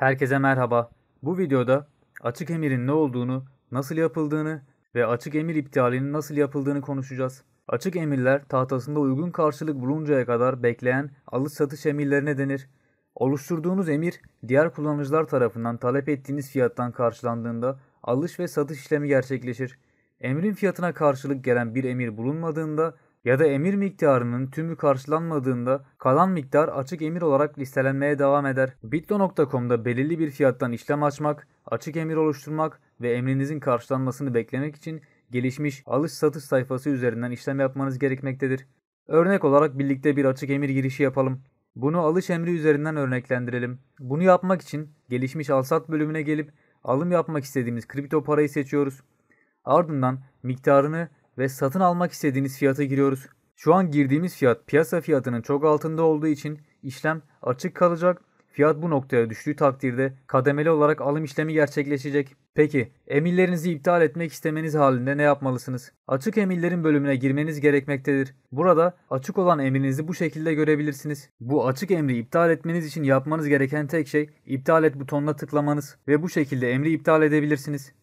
Herkese merhaba. Bu videoda açık emirin ne olduğunu, nasıl yapıldığını ve açık emir iptalinin nasıl yapıldığını konuşacağız. Açık emirler tahtasında uygun karşılık buluncaya kadar bekleyen alış satış emirlerine denir. Oluşturduğunuz emir diğer kullanıcılar tarafından talep ettiğiniz fiyattan karşılandığında alış ve satış işlemi gerçekleşir. Emrin fiyatına karşılık gelen bir emir bulunmadığında ya da emir miktarının tümü karşılanmadığında kalan miktar açık emir olarak listelenmeye devam eder. Bitlo.com'da belirli bir fiyattan işlem açmak, açık emir oluşturmak ve emrinizin karşılanmasını beklemek için gelişmiş alış satış sayfası üzerinden işlem yapmanız gerekmektedir. Örnek olarak birlikte bir açık emir girişi yapalım. Bunu alış emri üzerinden örneklendirelim. Bunu yapmak için gelişmiş alsat bölümüne gelip alım yapmak istediğimiz kripto parayı seçiyoruz. Ardından miktarını ve satın almak istediğiniz fiyata giriyoruz. Şu an girdiğimiz fiyat piyasa fiyatının çok altında olduğu için işlem açık kalacak. Fiyat bu noktaya düştüğü takdirde kademeli olarak alım işlemi gerçekleşecek. Peki emirlerinizi iptal etmek istemeniz halinde ne yapmalısınız? Açık emirlerin bölümüne girmeniz gerekmektedir. Burada açık olan emrinizi bu şekilde görebilirsiniz. Bu açık emri iptal etmeniz için yapmanız gereken tek şey iptal et butonuna tıklamanız ve bu şekilde emri iptal edebilirsiniz.